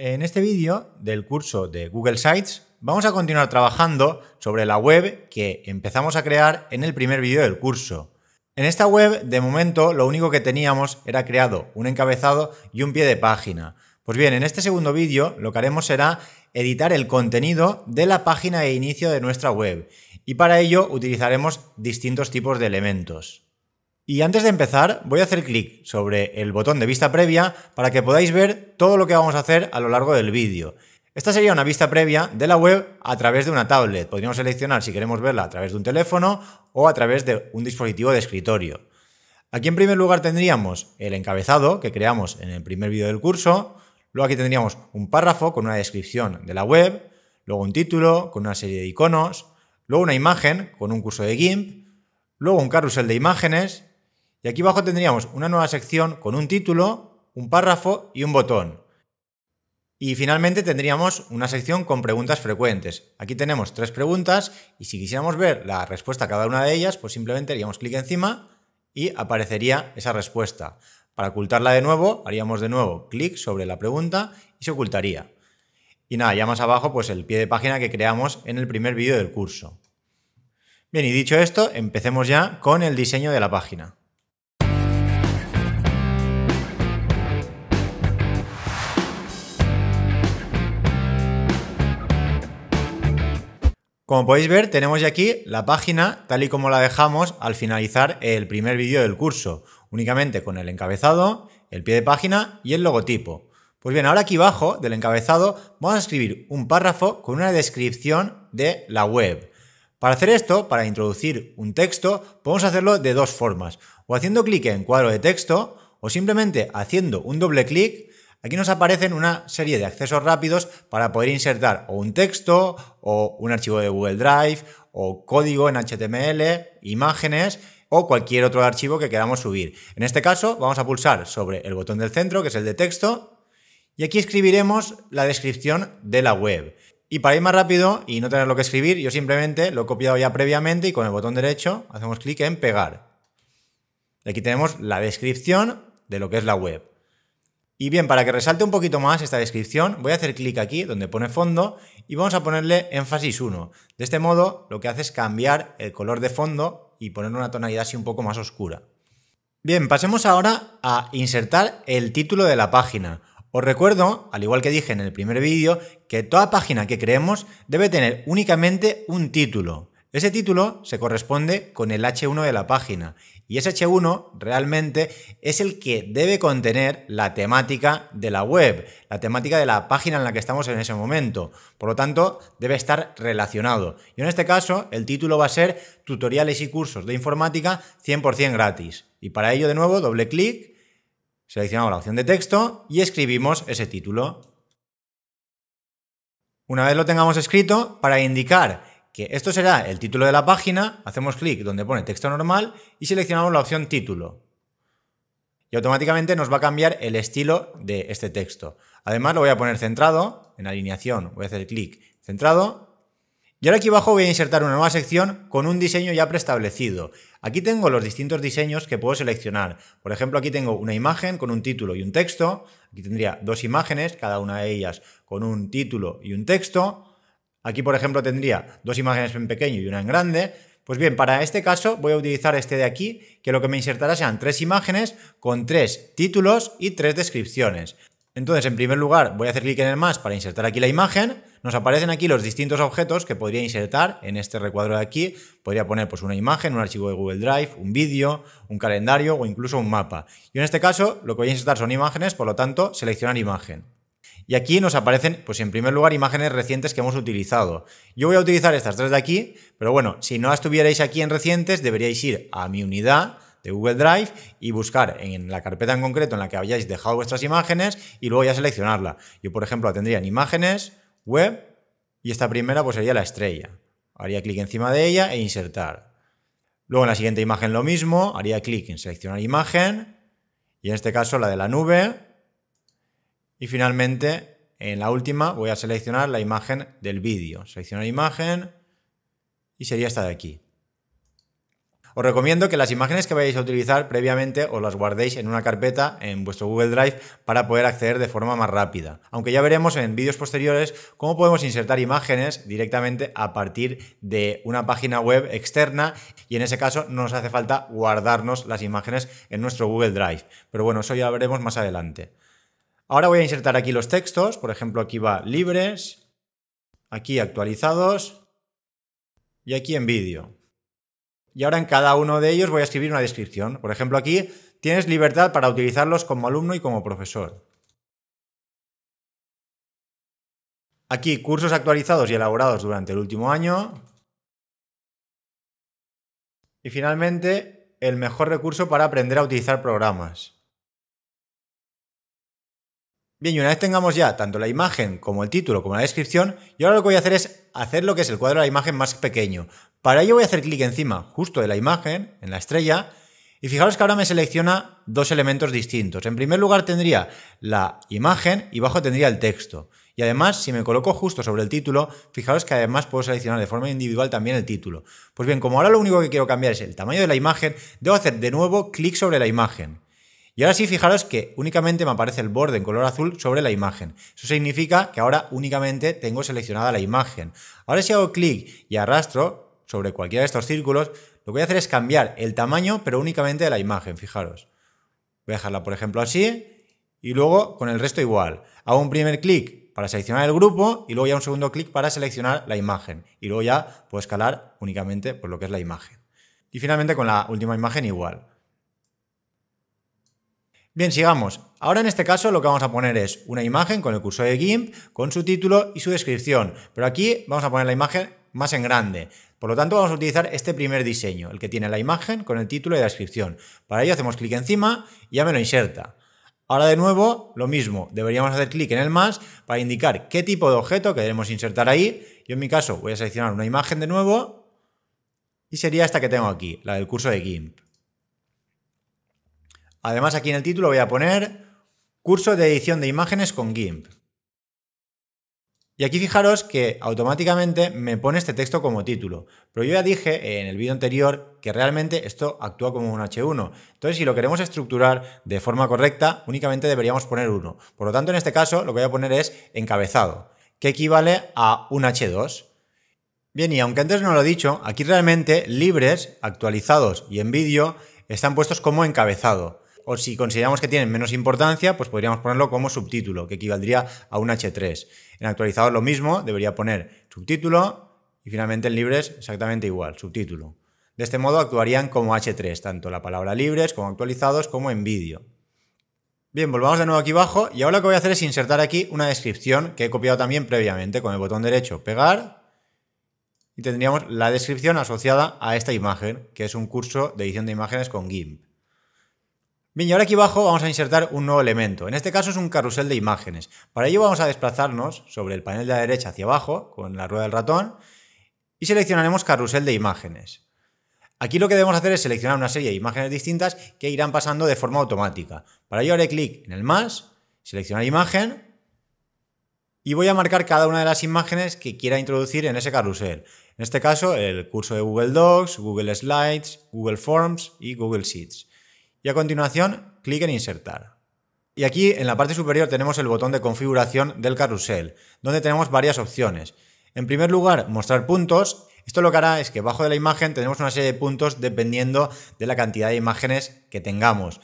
En este vídeo del curso de Google Sites vamos a continuar trabajando sobre la web que empezamos a crear en el primer vídeo del curso. En esta web, de momento, lo único que teníamos era creado un encabezado y un pie de página. Pues bien, en este segundo vídeo lo que haremos será editar el contenido de la página de inicio de nuestra web y para ello utilizaremos distintos tipos de elementos. Y antes de empezar, voy a hacer clic sobre el botón de vista previa para que podáis ver todo lo que vamos a hacer a lo largo del vídeo. Esta sería una vista previa de la web a través de una tablet. Podríamos seleccionar si queremos verla a través de un teléfono o a través de un dispositivo de escritorio. Aquí en primer lugar tendríamos el encabezado que creamos en el primer vídeo del curso. Luego aquí tendríamos un párrafo con una descripción de la web. Luego un título con una serie de iconos. Luego una imagen con un curso de GIMP. Luego un carrusel de imágenes. Y aquí abajo tendríamos una nueva sección con un título, un párrafo y un botón. Y finalmente tendríamos una sección con preguntas frecuentes. Aquí tenemos tres preguntas y si quisiéramos ver la respuesta a cada una de ellas, pues simplemente haríamos clic encima y aparecería esa respuesta. Para ocultarla de nuevo, haríamos de nuevo clic sobre la pregunta y se ocultaría. Y nada, ya más abajo, pues el pie de página que creamos en el primer vídeo del curso. Bien, y dicho esto, empecemos ya con el diseño de la página. Como podéis ver, tenemos ya aquí la página tal y como la dejamos al finalizar el primer vídeo del curso, únicamente con el encabezado, el pie de página y el logotipo. Pues bien, ahora aquí abajo del encabezado vamos a escribir un párrafo con una descripción de la web. Para hacer esto, para introducir un texto, podemos hacerlo de dos formas, o haciendo clic en cuadro de texto o simplemente haciendo un doble clic Aquí nos aparecen una serie de accesos rápidos para poder insertar o un texto o un archivo de Google Drive o código en HTML, imágenes o cualquier otro archivo que queramos subir. En este caso vamos a pulsar sobre el botón del centro, que es el de texto, y aquí escribiremos la descripción de la web. Y para ir más rápido y no tener lo que escribir, yo simplemente lo he copiado ya previamente y con el botón derecho hacemos clic en pegar. Aquí tenemos la descripción de lo que es la web. Y bien, para que resalte un poquito más esta descripción, voy a hacer clic aquí donde pone fondo y vamos a ponerle énfasis 1. De este modo, lo que hace es cambiar el color de fondo y poner una tonalidad así un poco más oscura. Bien, pasemos ahora a insertar el título de la página. Os recuerdo, al igual que dije en el primer vídeo, que toda página que creemos debe tener únicamente un título. Ese título se corresponde con el H1 de la página y ese H1 realmente es el que debe contener la temática de la web, la temática de la página en la que estamos en ese momento. Por lo tanto, debe estar relacionado. Y en este caso, el título va a ser tutoriales y cursos de informática 100% gratis. Y para ello, de nuevo, doble clic, seleccionamos la opción de texto y escribimos ese título. Una vez lo tengamos escrito, para indicar que esto será el título de la página, hacemos clic donde pone texto normal y seleccionamos la opción título. Y automáticamente nos va a cambiar el estilo de este texto. Además lo voy a poner centrado, en alineación voy a hacer clic centrado. Y ahora aquí abajo voy a insertar una nueva sección con un diseño ya preestablecido. Aquí tengo los distintos diseños que puedo seleccionar. Por ejemplo, aquí tengo una imagen con un título y un texto. Aquí tendría dos imágenes, cada una de ellas con un título y un texto. Aquí, por ejemplo, tendría dos imágenes en pequeño y una en grande. Pues bien, para este caso voy a utilizar este de aquí, que lo que me insertará sean tres imágenes con tres títulos y tres descripciones. Entonces, en primer lugar, voy a hacer clic en el más para insertar aquí la imagen. Nos aparecen aquí los distintos objetos que podría insertar en este recuadro de aquí. Podría poner pues, una imagen, un archivo de Google Drive, un vídeo, un calendario o incluso un mapa. Y en este caso, lo que voy a insertar son imágenes, por lo tanto, seleccionar imagen. Y aquí nos aparecen, pues en primer lugar, imágenes recientes que hemos utilizado. Yo voy a utilizar estas tres de aquí, pero bueno, si no estuvierais aquí en recientes, deberíais ir a mi unidad de Google Drive y buscar en la carpeta en concreto en la que habíais dejado vuestras imágenes y luego ya seleccionarla. Yo, por ejemplo, la tendría en imágenes, web y esta primera pues sería la estrella. Haría clic encima de ella e insertar. Luego en la siguiente imagen lo mismo, haría clic en seleccionar imagen y en este caso la de la nube y finalmente, en la última, voy a seleccionar la imagen del vídeo. seleccionar imagen y sería esta de aquí. Os recomiendo que las imágenes que vayáis a utilizar previamente os las guardéis en una carpeta en vuestro Google Drive para poder acceder de forma más rápida. Aunque ya veremos en vídeos posteriores cómo podemos insertar imágenes directamente a partir de una página web externa y en ese caso no nos hace falta guardarnos las imágenes en nuestro Google Drive. Pero bueno, eso ya veremos más adelante. Ahora voy a insertar aquí los textos, por ejemplo, aquí va libres, aquí actualizados y aquí en vídeo. Y ahora en cada uno de ellos voy a escribir una descripción. Por ejemplo, aquí tienes libertad para utilizarlos como alumno y como profesor. Aquí cursos actualizados y elaborados durante el último año. Y finalmente, el mejor recurso para aprender a utilizar programas. Bien, y una vez tengamos ya tanto la imagen como el título como la descripción, yo ahora lo que voy a hacer es hacer lo que es el cuadro de la imagen más pequeño. Para ello voy a hacer clic encima justo de la imagen, en la estrella, y fijaros que ahora me selecciona dos elementos distintos. En primer lugar tendría la imagen y bajo tendría el texto. Y además, si me coloco justo sobre el título, fijaros que además puedo seleccionar de forma individual también el título. Pues bien, como ahora lo único que quiero cambiar es el tamaño de la imagen, debo hacer de nuevo clic sobre la imagen. Y ahora sí, fijaros que únicamente me aparece el borde en color azul sobre la imagen. Eso significa que ahora únicamente tengo seleccionada la imagen. Ahora si hago clic y arrastro sobre cualquiera de estos círculos, lo que voy a hacer es cambiar el tamaño, pero únicamente de la imagen, fijaros. Voy a dejarla, por ejemplo, así y luego con el resto igual. Hago un primer clic para seleccionar el grupo y luego ya un segundo clic para seleccionar la imagen. Y luego ya puedo escalar únicamente por lo que es la imagen. Y finalmente con la última imagen igual. Bien, sigamos. Ahora en este caso lo que vamos a poner es una imagen con el curso de GIMP, con su título y su descripción. Pero aquí vamos a poner la imagen más en grande. Por lo tanto, vamos a utilizar este primer diseño, el que tiene la imagen con el título y la descripción. Para ello hacemos clic encima y ya me lo inserta. Ahora de nuevo, lo mismo, deberíamos hacer clic en el más para indicar qué tipo de objeto queremos insertar ahí. Yo en mi caso voy a seleccionar una imagen de nuevo y sería esta que tengo aquí, la del curso de GIMP. Además, aquí en el título voy a poner curso de edición de imágenes con GIMP. Y aquí fijaros que automáticamente me pone este texto como título, pero yo ya dije en el vídeo anterior que realmente esto actúa como un H1. Entonces, si lo queremos estructurar de forma correcta, únicamente deberíamos poner uno. Por lo tanto, en este caso, lo que voy a poner es encabezado, que equivale a un H2. Bien, y aunque antes no lo he dicho, aquí realmente libres, actualizados y en vídeo están puestos como encabezado o si consideramos que tienen menos importancia, pues podríamos ponerlo como subtítulo, que equivaldría a un H3. En actualizado lo mismo, debería poner subtítulo y finalmente en libres exactamente igual, subtítulo. De este modo actuarían como H3, tanto la palabra libres como actualizados como en vídeo. Bien, volvamos de nuevo aquí abajo y ahora lo que voy a hacer es insertar aquí una descripción que he copiado también previamente con el botón derecho pegar y tendríamos la descripción asociada a esta imagen, que es un curso de edición de imágenes con GIMP. Bien, y ahora aquí abajo vamos a insertar un nuevo elemento. En este caso es un carrusel de imágenes. Para ello vamos a desplazarnos sobre el panel de la derecha hacia abajo con la rueda del ratón y seleccionaremos carrusel de imágenes. Aquí lo que debemos hacer es seleccionar una serie de imágenes distintas que irán pasando de forma automática. Para ello haré clic en el más, seleccionar imagen y voy a marcar cada una de las imágenes que quiera introducir en ese carrusel. En este caso, el curso de Google Docs, Google Slides, Google Forms y Google Sheets y a continuación clic en insertar. Y aquí en la parte superior tenemos el botón de configuración del carrusel, donde tenemos varias opciones. En primer lugar, mostrar puntos. Esto lo que hará es que bajo de la imagen tenemos una serie de puntos dependiendo de la cantidad de imágenes que tengamos.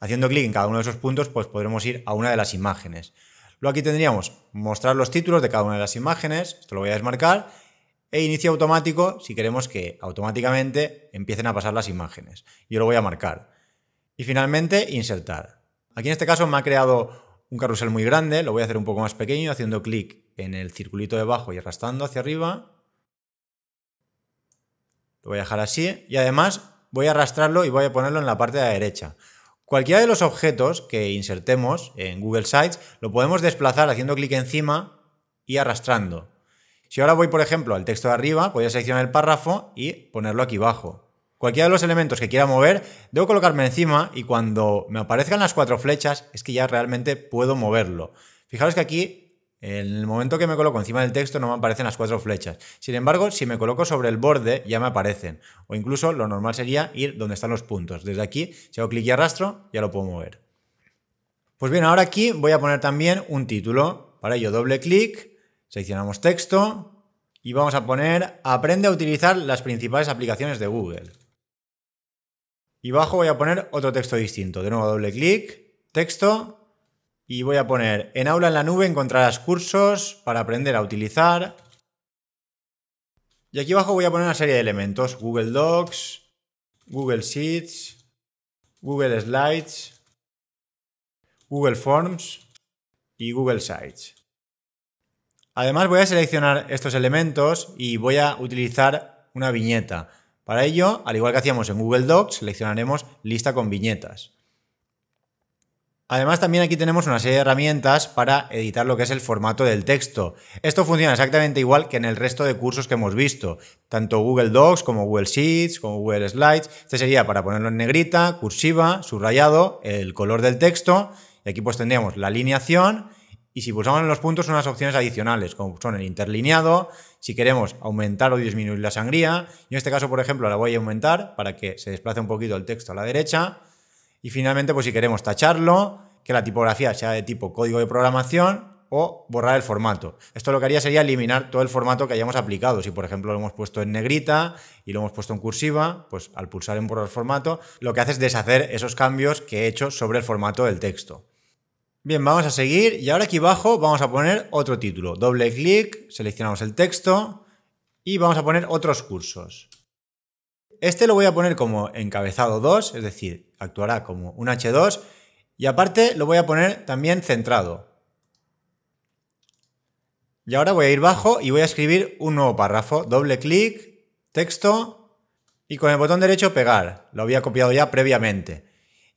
Haciendo clic en cada uno de esos puntos, pues podremos ir a una de las imágenes. Luego aquí tendríamos mostrar los títulos de cada una de las imágenes, esto lo voy a desmarcar, e inicio automático si queremos que automáticamente empiecen a pasar las imágenes. Yo lo voy a marcar. Y finalmente, insertar. Aquí en este caso me ha creado un carrusel muy grande, lo voy a hacer un poco más pequeño haciendo clic en el circulito de abajo y arrastrando hacia arriba. Lo voy a dejar así y además voy a arrastrarlo y voy a ponerlo en la parte de la derecha. Cualquiera de los objetos que insertemos en Google Sites lo podemos desplazar haciendo clic encima y arrastrando. Si ahora voy, por ejemplo, al texto de arriba, voy a seleccionar el párrafo y ponerlo aquí abajo cualquiera de los elementos que quiera mover, debo colocarme encima y cuando me aparezcan las cuatro flechas es que ya realmente puedo moverlo. Fijaros que aquí en el momento que me coloco encima del texto no me aparecen las cuatro flechas. Sin embargo, si me coloco sobre el borde ya me aparecen. O incluso lo normal sería ir donde están los puntos. Desde aquí, si hago clic y arrastro, ya lo puedo mover. Pues bien, ahora aquí voy a poner también un título. Para ello doble clic, seleccionamos texto y vamos a poner Aprende a utilizar las principales aplicaciones de Google. Y abajo voy a poner otro texto distinto. De nuevo, doble clic, texto, y voy a poner, en aula en la nube encontrarás cursos para aprender a utilizar. Y aquí abajo voy a poner una serie de elementos, Google Docs, Google Sheets, Google Slides, Google Forms y Google Sites. Además voy a seleccionar estos elementos y voy a utilizar una viñeta. Para ello, al igual que hacíamos en Google Docs, seleccionaremos lista con viñetas. Además, también aquí tenemos una serie de herramientas para editar lo que es el formato del texto. Esto funciona exactamente igual que en el resto de cursos que hemos visto, tanto Google Docs como Google Sheets, como Google Slides. Este sería para ponerlo en negrita, cursiva, subrayado, el color del texto. Y aquí pues tendríamos la alineación y si pulsamos en los puntos, son las opciones adicionales, como son el interlineado, si queremos aumentar o disminuir la sangría. Yo en este caso, por ejemplo, la voy a aumentar para que se desplace un poquito el texto a la derecha. Y finalmente, pues si queremos tacharlo, que la tipografía sea de tipo código de programación o borrar el formato. Esto lo que haría sería eliminar todo el formato que hayamos aplicado. Si por ejemplo lo hemos puesto en negrita y lo hemos puesto en cursiva, pues al pulsar en borrar formato, lo que hace es deshacer esos cambios que he hecho sobre el formato del texto. Bien, vamos a seguir y ahora aquí abajo vamos a poner otro título. Doble clic, seleccionamos el texto y vamos a poner otros cursos. Este lo voy a poner como encabezado 2, es decir, actuará como un H2 y aparte lo voy a poner también centrado. Y ahora voy a ir bajo y voy a escribir un nuevo párrafo. Doble clic, texto y con el botón derecho pegar. Lo había copiado ya previamente.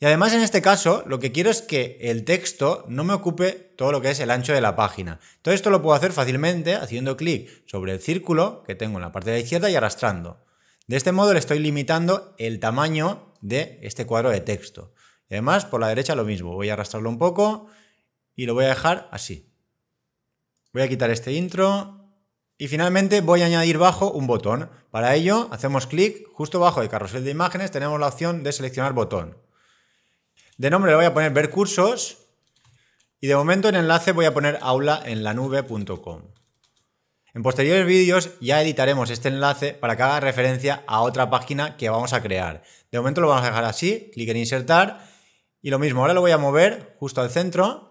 Y además en este caso lo que quiero es que el texto no me ocupe todo lo que es el ancho de la página. Todo esto lo puedo hacer fácilmente haciendo clic sobre el círculo que tengo en la parte de la izquierda y arrastrando. De este modo le estoy limitando el tamaño de este cuadro de texto. Y además por la derecha lo mismo, voy a arrastrarlo un poco y lo voy a dejar así. Voy a quitar este intro y finalmente voy a añadir bajo un botón. Para ello hacemos clic justo bajo el carrusel de imágenes tenemos la opción de seleccionar botón. De nombre le voy a poner ver cursos y de momento en enlace voy a poner aulaenlanube.com. En posteriores vídeos ya editaremos este enlace para que haga referencia a otra página que vamos a crear. De momento lo vamos a dejar así, clic en insertar y lo mismo, ahora lo voy a mover justo al centro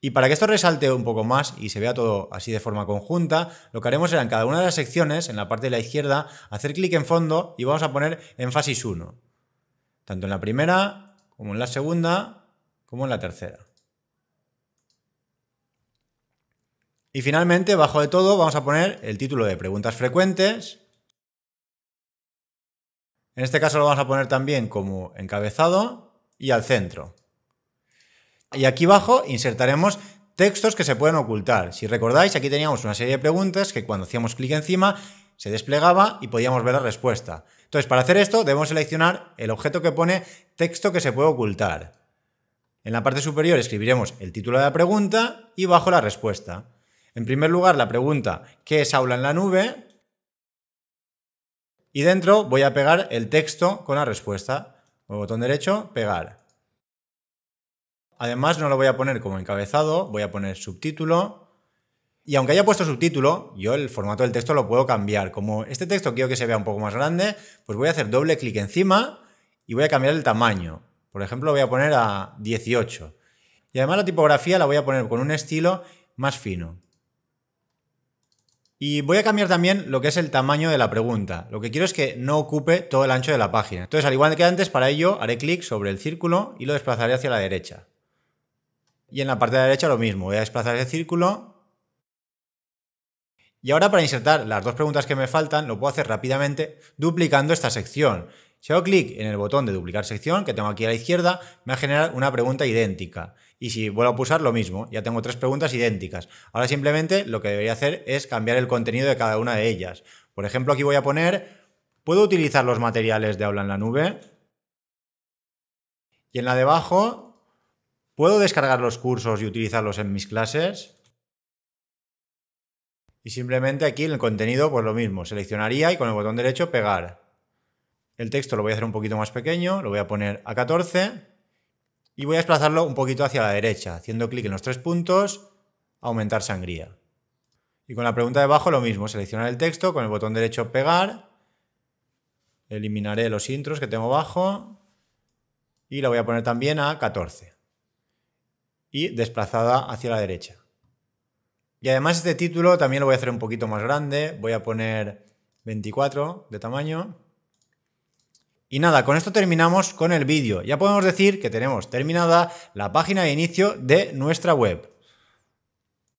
y para que esto resalte un poco más y se vea todo así de forma conjunta, lo que haremos será en cada una de las secciones, en la parte de la izquierda, hacer clic en fondo y vamos a poner énfasis 1. Tanto en la primera como en la segunda, como en la tercera. Y finalmente, bajo de todo, vamos a poner el título de preguntas frecuentes. En este caso lo vamos a poner también como encabezado y al centro. Y aquí abajo insertaremos textos que se pueden ocultar. Si recordáis, aquí teníamos una serie de preguntas que cuando hacíamos clic encima se desplegaba y podíamos ver la respuesta. Entonces, para hacer esto, debemos seleccionar el objeto que pone texto que se puede ocultar. En la parte superior escribiremos el título de la pregunta y bajo la respuesta. En primer lugar, la pregunta ¿qué es aula en la nube? Y dentro voy a pegar el texto con la respuesta. Botón derecho, pegar. Además, no lo voy a poner como encabezado, voy a poner subtítulo y aunque haya puesto subtítulo, yo el formato del texto lo puedo cambiar. Como este texto quiero que se vea un poco más grande, pues voy a hacer doble clic encima y voy a cambiar el tamaño. Por ejemplo, lo voy a poner a 18. Y además la tipografía la voy a poner con un estilo más fino. Y voy a cambiar también lo que es el tamaño de la pregunta. Lo que quiero es que no ocupe todo el ancho de la página. Entonces, al igual que antes, para ello haré clic sobre el círculo y lo desplazaré hacia la derecha. Y en la parte de la derecha lo mismo, voy a desplazar el círculo y ahora para insertar las dos preguntas que me faltan, lo puedo hacer rápidamente duplicando esta sección. Si hago clic en el botón de duplicar sección que tengo aquí a la izquierda, me va a generar una pregunta idéntica. Y si vuelvo a pulsar, lo mismo. Ya tengo tres preguntas idénticas. Ahora simplemente lo que debería hacer es cambiar el contenido de cada una de ellas. Por ejemplo, aquí voy a poner, ¿puedo utilizar los materiales de aula en la nube? Y en la de abajo, ¿puedo descargar los cursos y utilizarlos en mis clases? Y simplemente aquí en el contenido, pues lo mismo, seleccionaría y con el botón derecho pegar. El texto lo voy a hacer un poquito más pequeño, lo voy a poner a 14 y voy a desplazarlo un poquito hacia la derecha, haciendo clic en los tres puntos, aumentar sangría. Y con la pregunta de abajo lo mismo, seleccionar el texto, con el botón derecho pegar, eliminaré los intros que tengo abajo y la voy a poner también a 14 y desplazada hacia la derecha. Y además este título también lo voy a hacer un poquito más grande. Voy a poner 24 de tamaño. Y nada, con esto terminamos con el vídeo. Ya podemos decir que tenemos terminada la página de inicio de nuestra web.